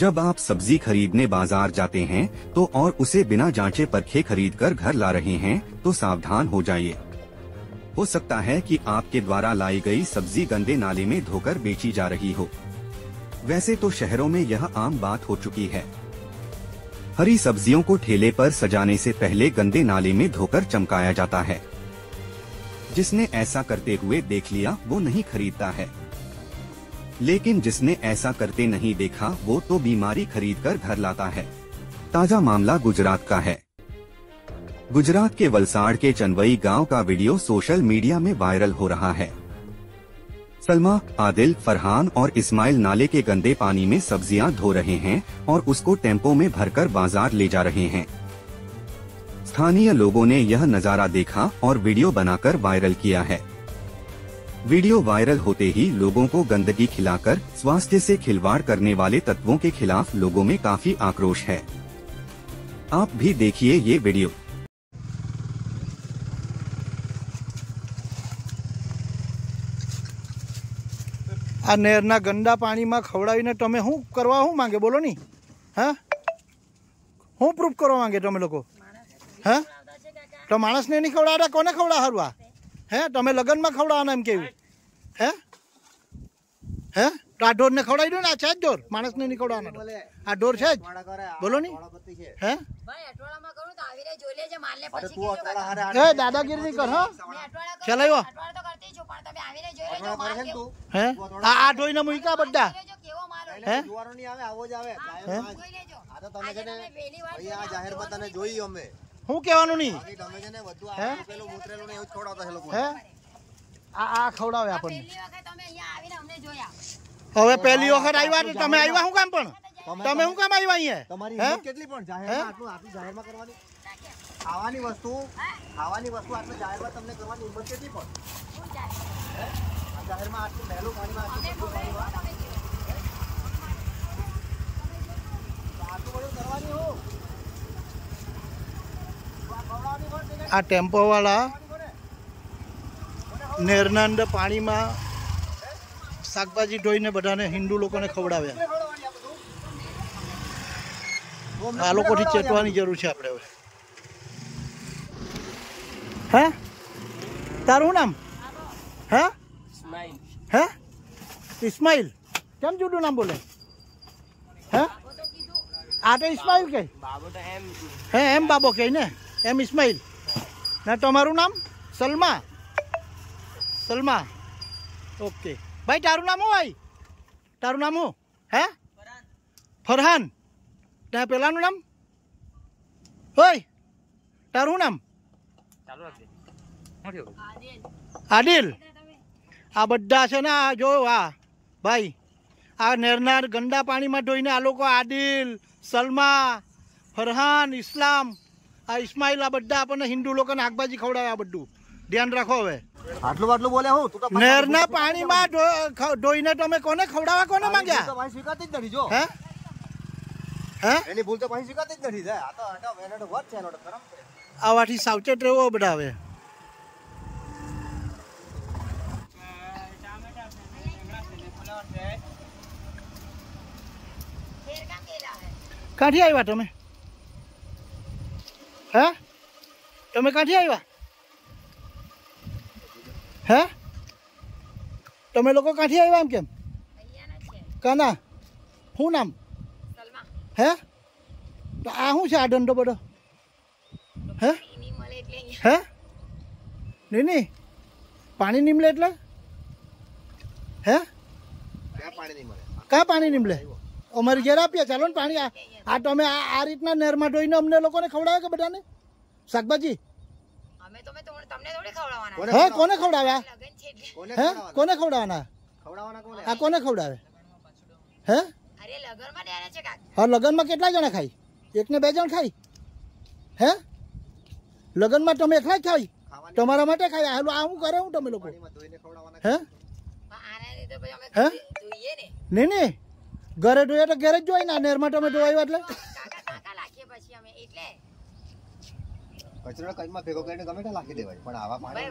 जब आप सब्जी खरीदने बाजार जाते हैं तो और उसे बिना जांचे परखे खरीद कर घर ला रहे हैं तो सावधान हो जाइए हो सकता है कि आपके द्वारा लाई गई सब्जी गंदे नाले में धोकर बेची जा रही हो वैसे तो शहरों में यह आम बात हो चुकी है हरी सब्जियों को ठेले पर सजाने से पहले गंदे नाले में धोकर चमकाया जाता है जिसने ऐसा करते हुए देख लिया वो नहीं खरीदता है लेकिन जिसने ऐसा करते नहीं देखा वो तो बीमारी खरीद कर घर लाता है ताजा मामला गुजरात का है गुजरात के वलसाड़ के चनवई गांव का वीडियो सोशल मीडिया में वायरल हो रहा है सलमा आदिल फरहान और इस्माइल नाले के गंदे पानी में सब्जियां धो रहे हैं और उसको टेम्पो में भरकर बाजार ले जा रहे हैं स्थानीय लोगों ने यह नज़ारा देखा और वीडियो बनाकर वायरल किया है वीडियो वायरल होते ही लोगों को गंदगी खिलाकर स्वास्थ्य से खिलवाड़ करने वाले तत्वों के खिलाफ लोगों में काफी आक्रोश है आप भी देखिए ये वीडियो आ नहर ना गंदा पानी में खवड़ी ते शू करवा हूँ मांगे बोलो नी हाँ हूँ प्रूफ करवा मांगे तमें लोग हाँ तो मणस ने नहीं खवड़ा कोने खवड़ा हरवा હે તમે લગ્નમાં ખવડાવવાના એમ કેવું હે હે આ ઢોરને ખવડાવી દો ને આ છે જ ઢોર માણસને નહીં ખવડાવવાનો આ ઢોર છે જ બોલો ને હે દાદાગીરી કર હા હે આ આ ઢોઈને મૂક્યા બધા હે આવે આવો જ આવે તમે જાહેરમાં તને જોઈ અમે હું કહેવાનું નહીં હે આ આ ખવડાવે આપણને હવે પહેલી વખત આવ્યા તો તમે આવ્યા શું કામ પણ તમે શું કામ આવ્યા અહીંયા તમારી કેટલી પણ જાહેર આટલું આટલું જાહેરમાં કરવાની ખાવાની વસ્તુ ખાવાની વસ્તુ આટલું જાહેરમાં તમને કરવાની હિંમત કેટલી પણ જાહેરમાં આટલું પહેલું પાણીમાં આટલું પાણીમાં આટલું બધું કરવાની આ ટેમ્પોવાળા નહેરના અંદર પાણીમાં શાકભાજી ધોઈને બધાને હિન્દુ લોકોને ખવડાવ્યા આ લોકોથી ચેતવાની જરૂર છે આપણે હવે હે તારું નામ હે હે ઇસ્માઇલ કેમ જુદું નામ બોલે હે આ તો ઇસ્માઇલ કે હે એમ બાબો કે ને એમ ઇસ્માઇલ ના તમારું નામ સલમા સલમા ઓકે ભાઈ તારું નામ હું ભાઈ તારું નામ હું હે ફરહાન ત્યાં પહેલાંનું નામ હોય તારું નામ આદિલ આ બધા છે ને આ જો આ ભાઈ આ નેરનાર ગંદા પાણીમાં ધોઈને આ લોકો આદિલ સલમા ફરહાન ઇસ્લામ આ ઇસ્માઇલ આ બધા આપણને હિન્દુ લોકોને શાકભાજી ખવડાવે આ બધું ધ્યાન રાખો હવે આટલું આટલું બોલે હું નહેરના પાણીમાં ધોઈને તમે કોને ખવડાવવા કોને માંગ્યા સ્વીકારતી જ નથી જો હે હે એની ભૂલ તો પાછી સ્વીકારતી જ નથી આ તો આટો એનો વર્ડ છે એનો કરમ આવાથી સાવચેત રહેવો બધા હવે કાંઠી આવ્યા તમે હે તમે ક્યાંથી આવ્યા હે તમે લોકો ક્યાંથી આવ્યા એમ કેમ કાના શું નામ હે આ શું છે આ બધો હે હે નહીં નહીં પાણી નીમલે એટલે હે ક્યાં પાણી નીમલે અમારે ઘેર આપીએ ચાલો ને પાણી આ તમે અમે આ રીતના નહેરમાં ધોઈને અમને લોકોને ખવડાવે કે બધાને શાકભાજી હે કોને ખવડાવ્યા હે કોને ખવડાવવાના આ કોને ખવડાવે હે હા લગનમાં કેટલા જણા ખાય એક ને બે જણ ખાય હે લગનમાં તમે એકલા જ ખાય તમારા માટે ખાય હાલો આ હું કરે હું તમે લોકો હે હે નહીં નહીં ઘરે જોઈએ એટલે ઘરે જ જોઈ ના નેરમાં તમે જોવાયું એટલે કચરો કચમાં ભેગો કરીને લાખી દેવાય પણ આવા પાણી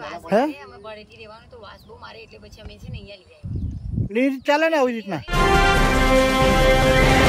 અમે બળેથી રહેવાનું વાસ બહુ મારે એટલે પછી અમે છે અહીંયા લઈ ચાલે ને આવી રીતના